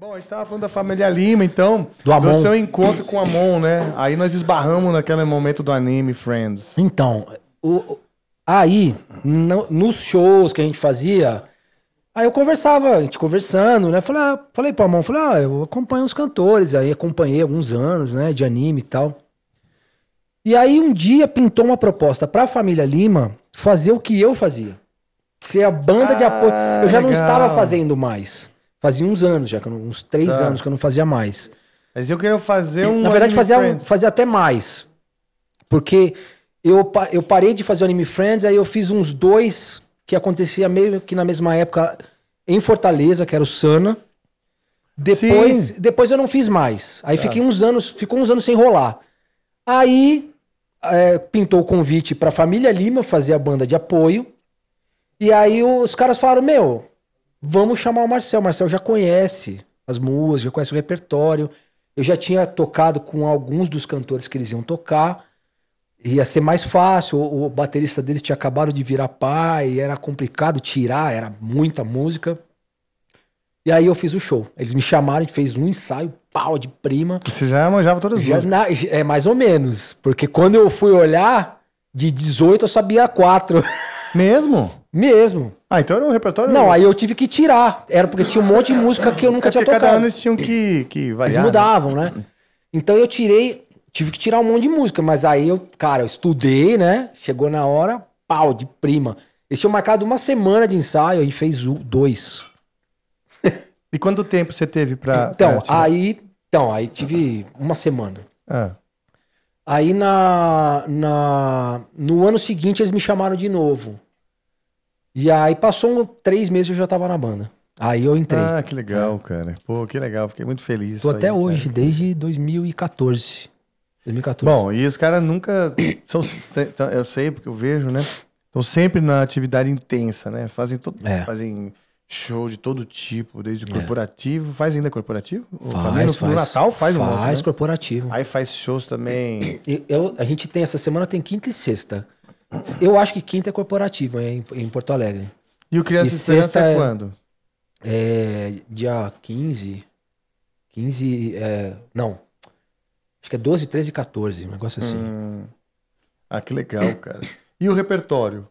Bom, a gente estava falando da família Lima, então. Do Amon. Do seu encontro com o Amon, né? Aí nós esbarramos naquele momento do anime Friends. Então, o, aí, no, nos shows que a gente fazia, aí eu conversava, a gente conversando, né? Falei, ah, falei pro Amon, falei, ah, eu acompanho os cantores, aí acompanhei alguns anos, né, de anime e tal. E aí um dia pintou uma proposta para a família Lima fazer o que eu fazia. Ser a banda ah, de apoio. Eu já ah, legal. não estava fazendo mais. Fazia uns anos já, uns três tá. anos que eu não fazia mais. Mas eu queria fazer um. Na verdade, fazia, fazia até mais. Porque eu, eu parei de fazer o Anime Friends, aí eu fiz uns dois que acontecia meio que na mesma época em Fortaleza, que era o Sana. Depois, depois eu não fiz mais. Aí tá. fiquei uns anos, ficou uns anos sem rolar. Aí é, pintou o convite para a família Lima fazer a banda de apoio. E aí os caras falaram: Meu, Vamos chamar o Marcel. O Marcel já conhece as músicas, já conhece o repertório. Eu já tinha tocado com alguns dos cantores que eles iam tocar. Ia ser mais fácil. O, o baterista deles tinha acabado de virar pai, era complicado tirar, era muita música. E aí eu fiz o show. Eles me chamaram, a gente fez um ensaio, pau de prima. Você já manjava todas as já, É mais ou menos. Porque quando eu fui olhar, de 18 eu sabia quatro. Mesmo? Mesmo. Ah, então era um repertório. Não, aí eu tive que tirar. Era porque tinha um monte de música que eu nunca é tinha tocado. Cada ano eles tinham que, que variar. Eles né? mudavam, né? Então eu tirei, tive que tirar um monte de música, mas aí eu, cara, eu estudei, né? Chegou na hora, pau, de prima. Eles tinham marcado uma semana de ensaio, aí fez dois. e quanto tempo você teve pra. Então, pra aí. Então, aí tive uma semana. Ah. Aí na, na, no ano seguinte eles me chamaram de novo. E aí passou um, três meses eu já tava na banda. Aí eu entrei. Ah, que legal, cara. Pô, que legal. Fiquei muito feliz. Tô até aí, hoje, cara. desde 2014. 2014. Bom, e os caras nunca. São, eu sei, porque eu vejo, né? Estão sempre na atividade intensa, né? Fazem todo. É. Fazem show de todo tipo, desde é. corporativo. Faz ainda corporativo? Faz, faz, no Natal faz, faz um monte, Faz né? corporativo. Aí faz shows também. Eu, eu, a gente tem, essa semana tem quinta e sexta. Eu acho que quinta é corporativo é em, em Porto Alegre. E o Criança e Esperança é, é- quando? É, dia 15. 15. É, não. Acho que é 12, 13 e 14, um negócio assim. Hum. Ah, que legal, cara. E o repertório?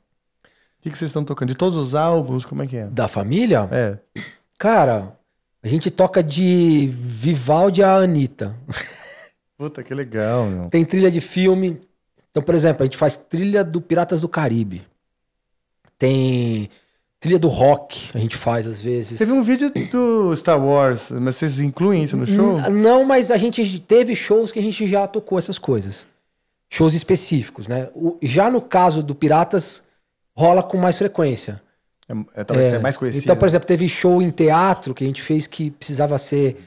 O que, que vocês estão tocando? De todos os álbuns, como é que é? Da família? É. Cara, a gente toca de Vivaldi a Anitta. Puta, que legal, meu. Tem trilha de filme. Então, por exemplo, a gente faz trilha do Piratas do Caribe. Tem trilha do rock, a gente faz às vezes. Teve um vídeo do Star Wars, mas vocês incluem isso no show? Não, mas a gente teve shows que a gente já tocou essas coisas. Shows específicos, né? já no caso do Piratas, rola com mais frequência. É, é talvez é, mais conhecido. Então, por né? exemplo, teve show em teatro que a gente fez que precisava ser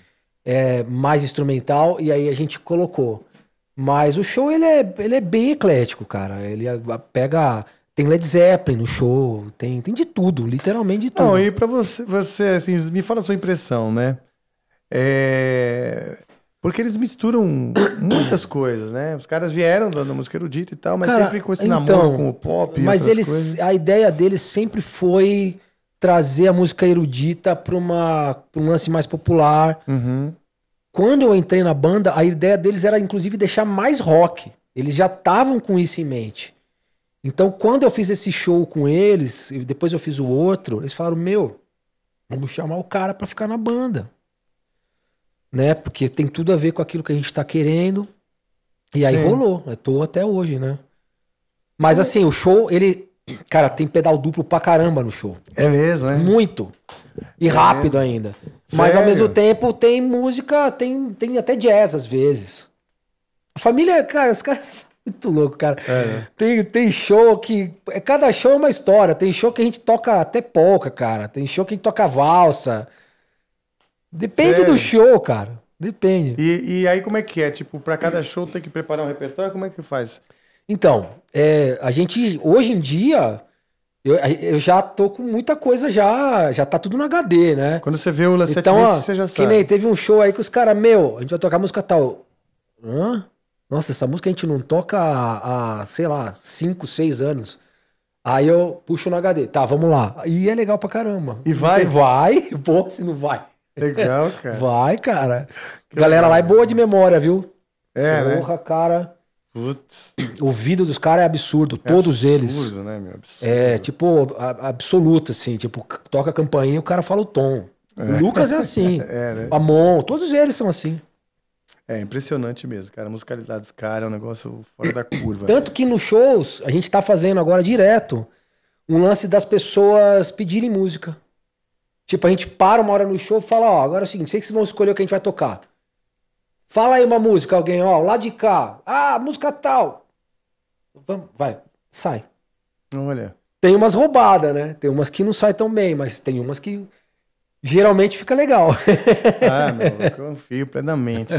é, mais instrumental e aí a gente colocou. Mas o show ele é, ele é bem eclético, cara. Ele pega tem Led Zeppelin no show, tem, tem de tudo, literalmente de tudo. Não, e para você, você assim, me fala a sua impressão, né? É... Porque eles misturam muitas coisas, né? Os caras vieram da música erudita e tal, mas Cara, sempre com esse então, namoro com o pop. Mas eles, coisas. a ideia deles sempre foi trazer a música erudita para um lance mais popular. Uhum. Quando eu entrei na banda, a ideia deles era inclusive deixar mais rock. Eles já estavam com isso em mente. Então, quando eu fiz esse show com eles, e depois eu fiz o outro, eles falaram: Meu, vamos chamar o cara para ficar na banda né? Porque tem tudo a ver com aquilo que a gente está querendo. E aí Sim. rolou, eu é tô até hoje, né? Mas assim, o show, ele. Cara, tem pedal duplo pra caramba no show. É mesmo, é? Muito. E é rápido mesmo. ainda. Mas ao mesmo tempo tem música, tem, tem até jazz às vezes. A família, cara, os caras. Muito louco, cara. É. Né? Tem, tem show que. É, cada show é uma história. Tem show que a gente toca até polca, cara. Tem show que a gente toca valsa. Depende Sério? do show, cara. Depende. E, e, aí como é que é? Tipo, para cada show tem que preparar um repertório? Como é que faz? Então, é, a gente, hoje em dia, eu, eu, já tô com muita coisa já, já tá tudo no HD, né? Quando você vê o Lancet então, ó, você já sabe. Que nem teve um show aí que os caras, meu, a gente vai tocar música tal. Hã? Nossa, essa música a gente não toca há, há sei lá, 5, 6 anos. Aí eu puxo no HD. Tá, vamos lá. E é legal pra caramba. E vai? Vai, pô, se não vai. Legal, cara. Vai, cara. Que Galera legal, lá é boa de memória, viu? É, né? Porra, né? cara. Putz. O vídeo dos caras é absurdo, é todos absurdo, eles. Absurdo, né, meu? Absurdo. É, tipo, absoluto, assim. Tipo, toca a campainha o cara fala o tom. É. O Lucas é assim. é, né? Amon, todos eles são assim. É impressionante mesmo, cara. A musicalidade dos caras é um negócio fora da curva. Tanto né? que nos shows, a gente tá fazendo agora direto um lance das pessoas pedirem música. Tipo, a gente para uma hora no show e fala, ó, agora é o seguinte, sei que vocês vão escolher o que a gente vai tocar. Fala aí uma música, alguém, ó, lá de cá. Ah, música tal. Vamos, vai, sai. Olha. Tem umas roubadas, né? Tem umas que não sai tão bem, mas tem umas que geralmente fica legal. ah, não, eu confio plenamente.